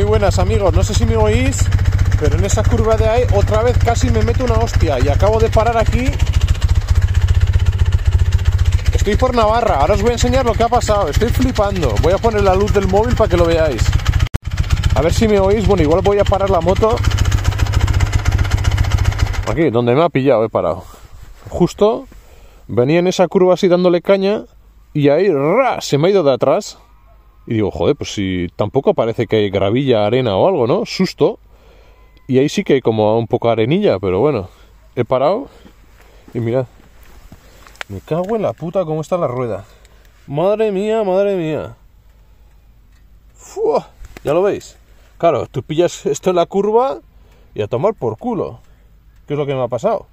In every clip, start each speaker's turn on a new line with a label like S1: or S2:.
S1: Muy buenas amigos, no sé si me oís, pero en esa curva de ahí otra vez casi me meto una hostia y acabo de parar aquí. Estoy por Navarra, ahora os voy a enseñar lo que ha pasado, estoy flipando. Voy a poner la luz del móvil para que lo veáis. A ver si me oís, bueno, igual voy a parar la moto. Aquí, donde me ha pillado, he parado. Justo venía en esa curva así dándole caña y ahí se me ha ido de atrás. Y digo, joder, pues si tampoco parece que hay gravilla, arena o algo, ¿no? Susto. Y ahí sí que hay como un poco arenilla, pero bueno. He parado y mirad. Me cago en la puta cómo está la rueda. Madre mía, madre mía. Fua, ya lo veis. Claro, tú pillas esto en la curva y a tomar por culo. ¿Qué es lo que me ha pasado?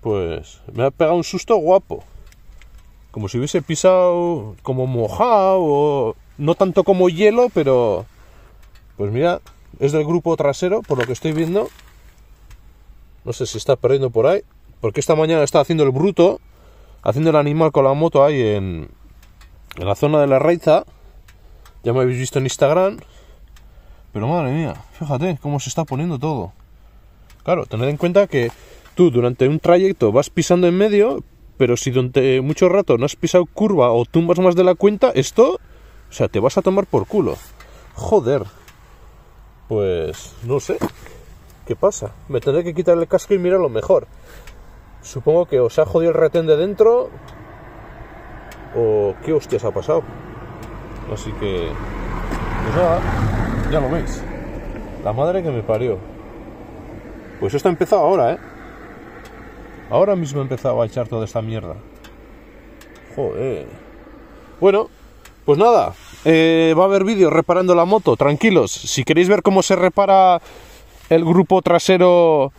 S1: Pues me ha pegado un susto guapo. Como si hubiese pisado como mojado o no tanto como hielo, pero... Pues mira, es del grupo trasero, por lo que estoy viendo. No sé si está perdiendo por ahí. Porque esta mañana está haciendo el bruto, haciendo el animal con la moto ahí en, la zona de la raiza Ya me habéis visto en Instagram. Pero madre mía, fíjate cómo se está poniendo todo. Claro, tened en cuenta que tú durante un trayecto vas pisando en medio, pero si durante mucho rato no has pisado curva o tumbas más de la cuenta, esto o sea, te vas a tomar por culo. Joder. Pues no sé. ¿Qué pasa? Me tendré que quitar el casco y mirar lo mejor. Supongo que os ha jodido el retén de dentro. O qué hostias ha pasado. Así que. Pues nada, ya lo veis. La madre que me parió. Pues esto ha empezado ahora, ¿eh? Ahora mismo he empezado a echar toda esta mierda. Joder. Bueno, pues nada, eh, va a haber vídeos reparando la moto, tranquilos. Si queréis ver cómo se repara el grupo trasero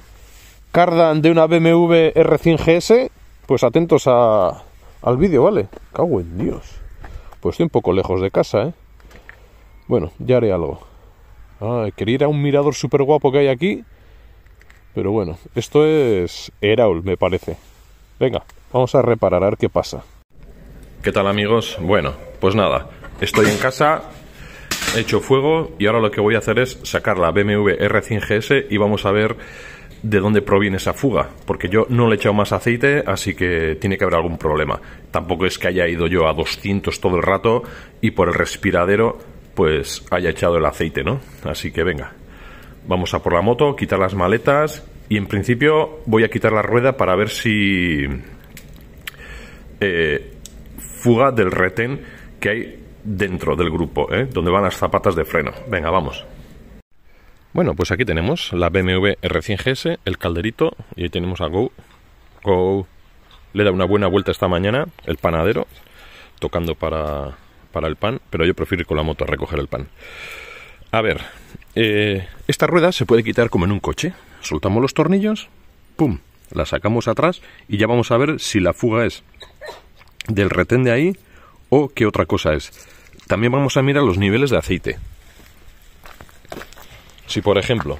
S1: cardan de una BMW R100 GS, pues atentos a, al vídeo, ¿vale? Cago en Dios. Pues estoy un poco lejos de casa, ¿eh? Bueno, ya haré algo. quería ir a un mirador súper guapo que hay aquí. Pero bueno, esto es Eraul, me parece. Venga, vamos a reparar, a ver qué pasa. ¿Qué tal amigos? Bueno, pues nada, estoy en casa, he hecho fuego y ahora lo que voy a hacer es sacar la BMW R5GS y vamos a ver de dónde proviene esa fuga, porque yo no le he echado más aceite, así que tiene que haber algún problema. Tampoco es que haya ido yo a 200 todo el rato y por el respiradero pues haya echado el aceite, ¿no? Así que venga, vamos a por la moto, quitar las maletas y en principio voy a quitar la rueda para ver si eh, fuga del retén que hay dentro del grupo, ¿eh? donde van las zapatas de freno. Venga, vamos. Bueno, pues aquí tenemos la BMW R100 GS, el calderito, y ahí tenemos a Go. Go le da una buena vuelta esta mañana, el panadero, tocando para, el pan, pero yo prefiero ir con la moto a recoger el pan. A ver, eh, esta rueda se puede quitar como en un coche. Soltamos los tornillos, ¡pum! La sacamos atrás y ya vamos a ver si la fuga es del retén de ahí o qué otra cosa es. También vamos a mirar los niveles de aceite. Si por ejemplo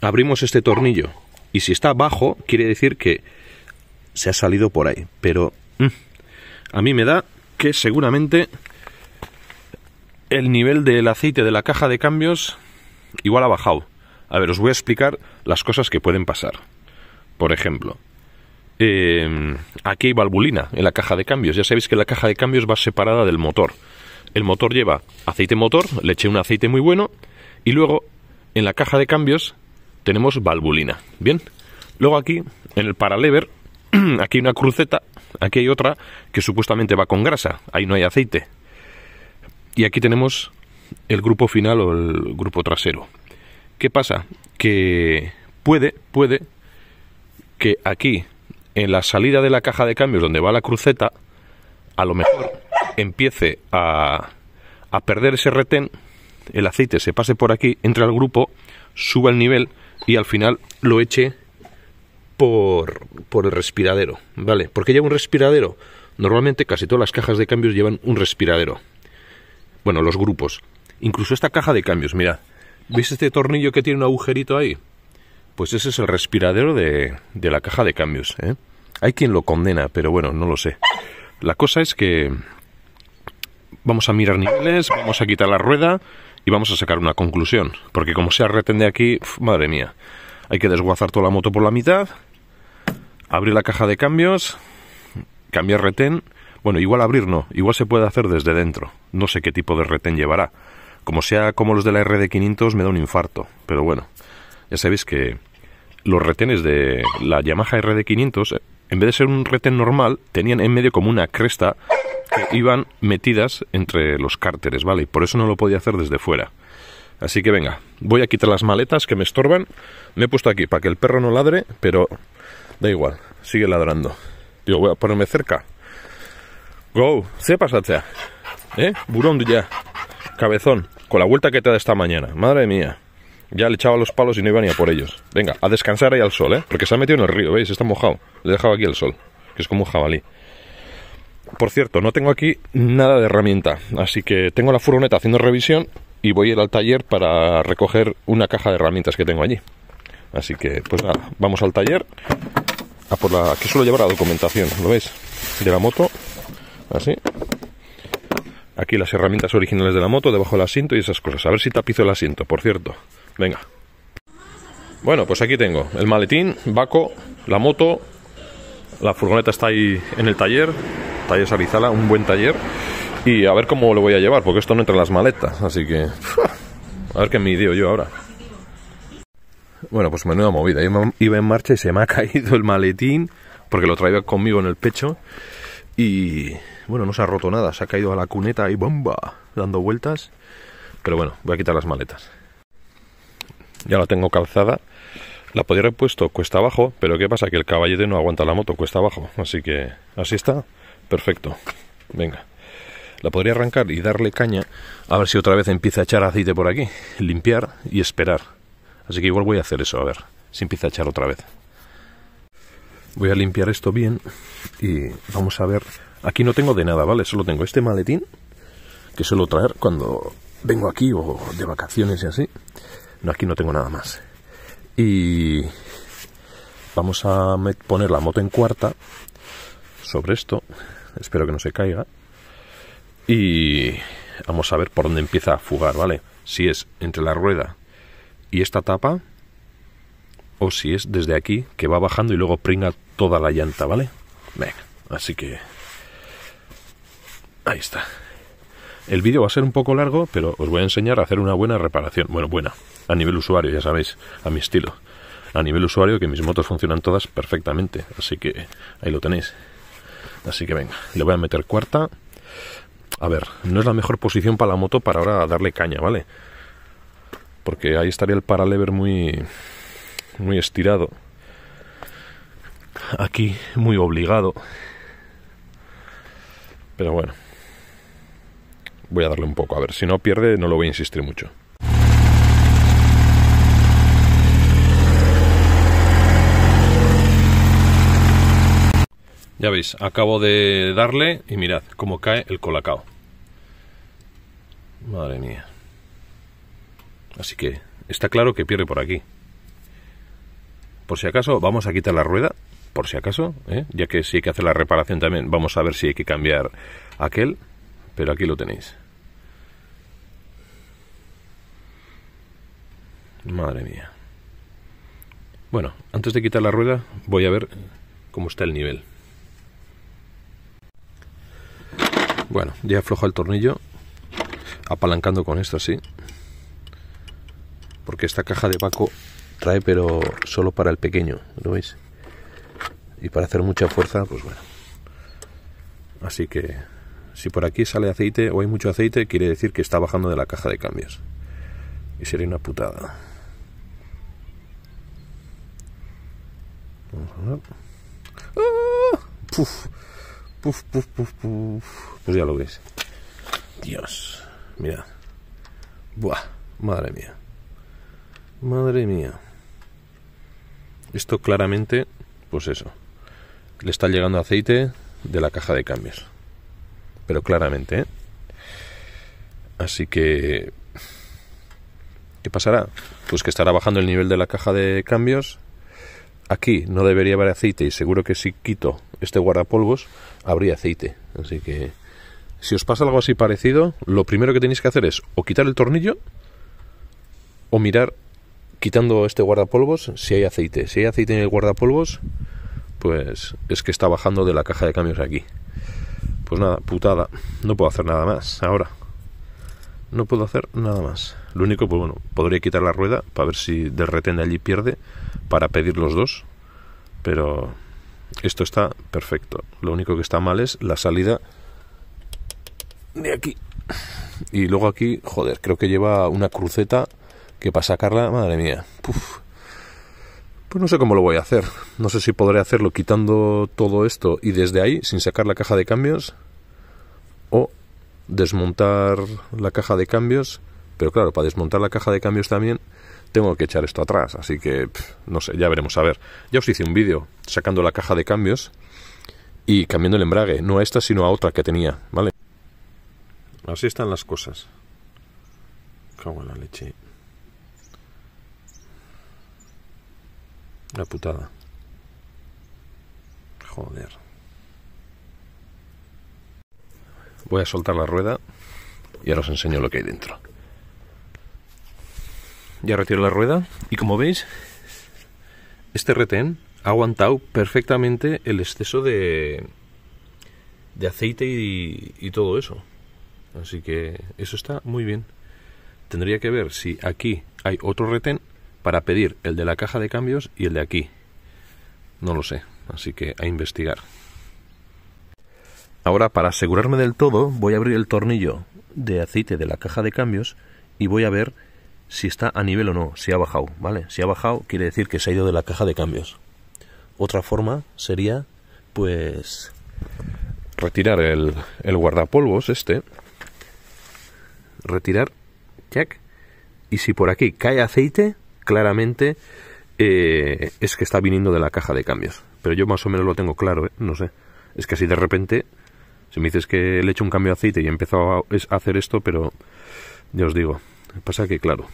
S1: abrimos este tornillo y si está bajo quiere decir que se ha salido por ahí, pero mm, a mí me da que seguramente el nivel del aceite de la caja de cambios igual ha bajado. A ver, os voy a explicar las cosas que pueden pasar. Por ejemplo, eh, aquí hay valvulina en la caja de cambios. Ya sabéis que la caja de cambios va separada del motor. El motor lleva aceite motor, le eché un aceite muy bueno y luego en la caja de cambios tenemos valvulina. Bien, luego aquí en el paralever, aquí hay una cruceta, aquí hay otra que supuestamente va con grasa, ahí no hay aceite. Y aquí tenemos el grupo final o el grupo trasero. ¿Qué pasa? Que puede, puede que aquí en la salida de la caja de cambios donde va la cruceta, a lo mejor empiece a, perder ese retén, el aceite se pase por aquí, entre al grupo, suba el nivel y al final lo eche por, por el respiradero, ¿vale? Porque lleva un respiradero. Normalmente casi todas las cajas de cambios llevan un respiradero. Bueno, los grupos. Incluso esta caja de cambios, mira. ¿Veis este tornillo que tiene un agujerito ahí? Pues ese es el respiradero de, de la caja de cambios. ¿eh? Hay quien lo condena, pero bueno, no lo sé. La cosa es que vamos a mirar niveles, vamos a quitar la rueda y vamos a sacar una conclusión. Porque como sea retén de aquí, madre mía, hay que desguazar toda la moto por la mitad, abrir la caja de cambios, cambiar retén. Bueno, igual abrir no, igual se puede hacer desde dentro. No sé qué tipo de retén llevará. Como sea como los de la RD500 me da un infarto, pero bueno, ya sabéis que los retenes de la Yamaha RD500 en vez de ser un reten normal, tenían en medio como una cresta que iban metidas entre los cárteres, ¿vale? Y por eso no lo podía hacer desde fuera. Así que venga, voy a quitar las maletas que me estorban. Me he puesto aquí para que el perro no ladre, pero da igual, sigue ladrando. Digo, voy a ponerme cerca. Go, sepas ¿Eh? Burón ya. Cabezón, con la vuelta que te da esta mañana. Madre mía. Ya le echaba los palos y no iba ni a por ellos. Venga, a descansar ahí al sol, ¿eh? Porque se ha metido en el río, ¿veis? Está mojado. Le he dejado aquí el sol, que es como un jabalí. Por cierto, no tengo aquí nada de herramienta, así que tengo la furgoneta haciendo revisión y voy a ir al taller para recoger una caja de herramientas que tengo allí. Así que, pues nada, vamos al taller a por la que suelo llevar la documentación, ¿lo veis? De la moto, así, Aquí las herramientas originales de la moto, debajo del asiento y esas cosas. A ver si tapizo el asiento, por cierto. Venga. Bueno, pues aquí tengo el maletín, Baco, la moto. La furgoneta está ahí en el taller. Taller Sarizala, un buen taller. Y a ver cómo lo voy a llevar, porque esto no entra en las maletas. Así que... A ver qué me dio yo ahora. Bueno, pues menuda movida. iba en marcha y se me ha caído el maletín porque lo traía conmigo en el pecho. Y bueno, no se ha roto nada, se ha caído a la cuneta y bomba, dando vueltas. Pero bueno, voy a quitar las maletas. Ya la tengo calzada. La podría haber puesto cuesta abajo, pero ¿qué pasa? Que el caballete no aguanta la moto cuesta abajo. Así que así está. Perfecto. Venga. La podría arrancar y darle caña a ver si otra vez empieza a echar aceite por aquí. Limpiar y esperar. Así que igual voy a hacer eso, a ver si empieza a echar otra vez. Voy a limpiar esto bien y vamos a ver. Aquí no tengo de nada, ¿vale? Solo tengo este maletín que suelo traer cuando vengo aquí o de vacaciones y así. No, aquí no tengo nada más. Y vamos a poner la moto en cuarta sobre esto. Espero que no se caiga. Y vamos a ver por dónde empieza a fugar, ¿vale? Si es entre la rueda y esta tapa, o si es desde aquí, que va bajando y luego pringa toda la llanta, ¿vale? Venga, así que... Ahí está. El vídeo va a ser un poco largo, pero os voy a enseñar a hacer una buena reparación. Bueno, buena. A nivel usuario, ya sabéis, a mi estilo. A nivel usuario, que mis motos funcionan todas perfectamente. Así que ahí lo tenéis. Así que venga, le voy a meter cuarta. A ver, no es la mejor posición para la moto para ahora darle caña, ¿vale? Porque ahí estaría el paralever muy muy estirado. Aquí muy obligado. Pero bueno. Voy a darle un poco, a ver, si no pierde no lo voy a insistir mucho. Ya veis, acabo de darle y mirad cómo cae el colacao. Madre mía. Así que está claro que pierde por aquí por si acaso, vamos a quitar la rueda, por si acaso, ¿eh? ya que si hay que hacer la reparación también, vamos a ver si hay que cambiar aquel, pero aquí lo tenéis. Madre mía. Bueno, antes de quitar la rueda, voy a ver cómo está el nivel. Bueno, ya afloja el tornillo, apalancando con esto así, porque esta caja de Paco trae pero solo para el pequeño, ¿lo veis? Y para hacer mucha fuerza, pues bueno. Así que si por aquí sale aceite o hay mucho aceite, quiere decir que está bajando de la caja de cambios. Y sería una putada. Vamos ¡Ah! Puf, puf, puf, puf, puf. Pues ya lo veis. Dios. Mira. Buah. Madre mía. Madre mía. Esto claramente, pues eso, le está llegando aceite de la caja de cambios. Pero claramente, ¿eh? Así que, ¿qué pasará? Pues que estará bajando el nivel de la caja de cambios. Aquí no debería haber aceite y seguro que si quito este guardapolvos habría aceite. Así que, si os pasa algo así parecido, lo primero que tenéis que hacer es o quitar el tornillo o mirar quitando este guardapolvos, si hay aceite. Si hay aceite en el guardapolvos, pues es que está bajando de la caja de cambios aquí. Pues nada, putada. No puedo hacer nada más ahora. No puedo hacer nada más. Lo único, pues bueno, podría quitar la rueda para ver si del de allí pierde para pedir los dos. Pero esto está perfecto. Lo único que está mal es la salida de aquí. Y luego aquí, joder, creo que lleva una cruceta que para sacarla, madre mía. Pues no sé cómo lo voy a hacer. No sé si podré hacerlo quitando todo esto y desde ahí, sin sacar la caja de cambios, o desmontar la caja de cambios. Pero claro, para desmontar la caja de cambios también tengo que echar esto atrás. Así que, no sé, ya veremos. A ver, ya os hice un vídeo sacando la caja de cambios y cambiando el embrague. No a esta, sino a otra que tenía, ¿vale? Así están las cosas. Cago en la leche. La putada. Joder. Voy a soltar la rueda y ahora os enseño lo que hay dentro. Ya retiro la rueda y como veis, este retén ha aguantado perfectamente el exceso de, de aceite y todo eso. Así que eso está muy bien. Tendría que ver si aquí hay otro retén para pedir el de la caja de cambios y el de aquí. No lo sé, así que a investigar. Ahora, para asegurarme del todo, voy a abrir el tornillo de aceite de la caja de cambios y voy a ver si está a nivel o no, si ha bajado, ¿vale? Si ha bajado quiere decir que se ha ido de la caja de cambios. Otra forma sería, pues, retirar el, el guardapolvos este, retirar, check, y si por aquí cae aceite, claramente eh, es que está viniendo de la caja de cambios. Pero yo más o menos lo tengo claro, ¿eh? no sé. Es que así de repente, si me dices que le hecho un cambio de aceite y he empezado a hacer esto, pero ya os digo, pasa que claro,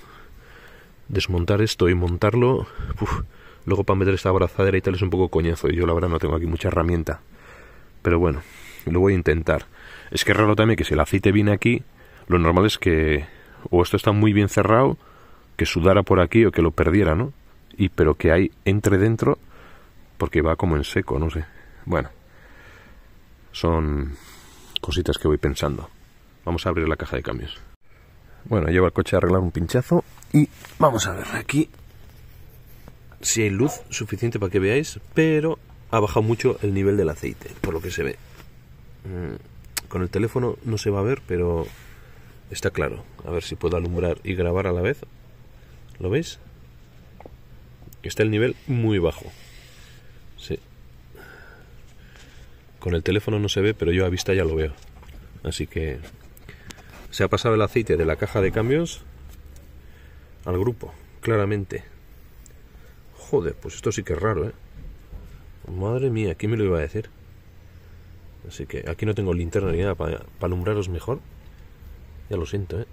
S1: desmontar esto y montarlo, luego para meter esta abrazadera y tal es un poco coñazo. Y yo la verdad no tengo aquí mucha herramienta. Pero bueno, lo voy a intentar. Es que es raro también que si el aceite viene aquí, lo normal es que o esto está muy bien cerrado, sudara por aquí o que lo perdiera, ¿no? Y pero que ahí entre dentro porque va como en seco, no sé. Bueno, son cositas que voy pensando. Vamos a abrir la caja de cambios. Bueno, llevo el coche a arreglar un pinchazo y vamos a ver aquí si hay luz suficiente para que veáis, pero ha bajado mucho el nivel del aceite, por lo que se ve. Mm, con el teléfono no se va a ver, pero está claro. A ver si puedo alumbrar y grabar a la vez. ¿Lo veis? Está el nivel muy bajo. Sí. Con el teléfono no se ve, pero yo a vista ya lo veo. Así que se ha pasado el aceite de la caja de cambios al grupo, claramente. Joder, pues esto sí que es raro, ¿eh? Madre mía, ¿quién me lo iba a decir? Así que aquí no tengo linterna ni nada para, alumbraros mejor. Ya lo siento, ¿eh?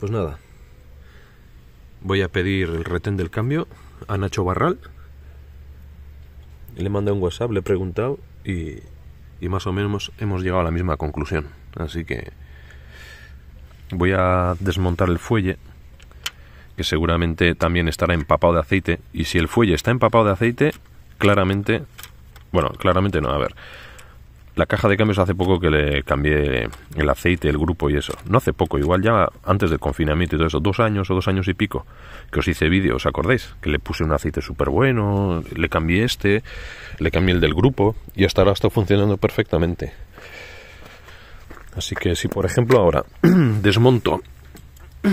S1: Pues nada, voy a pedir el retén del cambio a Nacho Barral. Le mandé un WhatsApp, le he preguntado y, y más o menos hemos llegado a la misma conclusión. Así que voy a desmontar el fuelle, que seguramente también estará empapado de aceite. Y si el fuelle está empapado de aceite, claramente, bueno, claramente no, a ver, la caja de cambios hace poco que le cambié el aceite, el grupo y eso. No hace poco, igual ya antes del confinamiento y todo eso, dos años o dos años y pico, que os hice vídeo, ¿os acordáis? Que le puse un aceite súper bueno, le cambié este, le cambié el del grupo y hasta ahora está funcionando perfectamente. Así que si por ejemplo ahora desmonto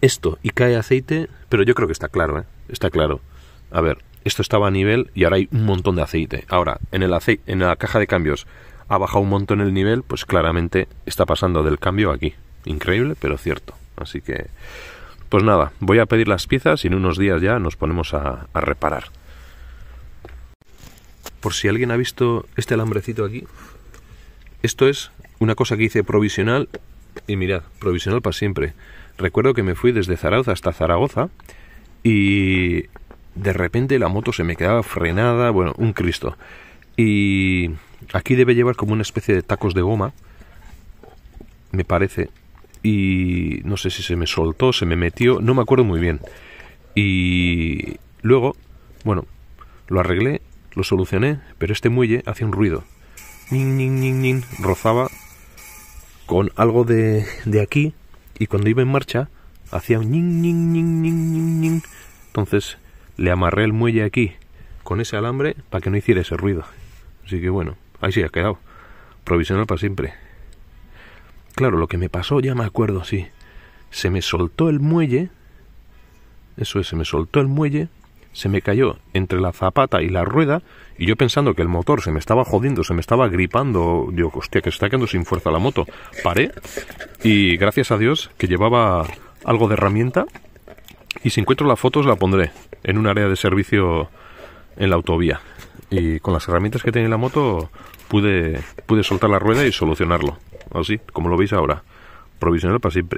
S1: esto y cae aceite, pero yo creo que está claro, ¿eh? está claro. A ver, esto estaba a nivel y ahora hay un montón de aceite. Ahora, en, el aceite, en la caja de cambios ha bajado un montón el nivel, pues claramente está pasando del cambio aquí. Increíble, pero cierto. Así que, pues nada, voy a pedir las piezas y en unos días ya nos ponemos a, reparar. Por si alguien ha visto este alambrecito aquí, esto es una cosa que hice provisional y mirad, provisional para siempre. Recuerdo que me fui desde Zaragoza hasta Zaragoza y de repente la moto se me quedaba frenada, bueno, un Cristo. Y aquí debe llevar como una especie de tacos de goma, me parece. Y no sé si se me soltó, se me metió, no me acuerdo muy bien. Y luego, bueno, lo arreglé, lo solucioné, pero este muelle hacía un ruido. Nin, nin, nin, nin, rozaba con algo de, de aquí y cuando iba en marcha hacía un nin, nin, nin, nin, nin. Entonces le amarré el muelle aquí con ese alambre para que no hiciera ese ruido. Así que bueno, ahí sí ha quedado. Provisional para siempre. Claro, lo que me pasó ya me acuerdo, sí. Se me soltó el muelle. Eso es, se me soltó el muelle. Se me cayó entre la zapata y la rueda. Y yo pensando que el motor se me estaba jodiendo, se me estaba gripando. Digo, hostia, que se está quedando sin fuerza la moto. Paré. Y gracias a Dios que llevaba algo de herramienta y si encuentro las fotos la pondré en un área de servicio en la autovía. Y con las herramientas que tenía la moto pude, pude soltar la rueda y solucionarlo. Así, como lo veis ahora. Provisional para siempre.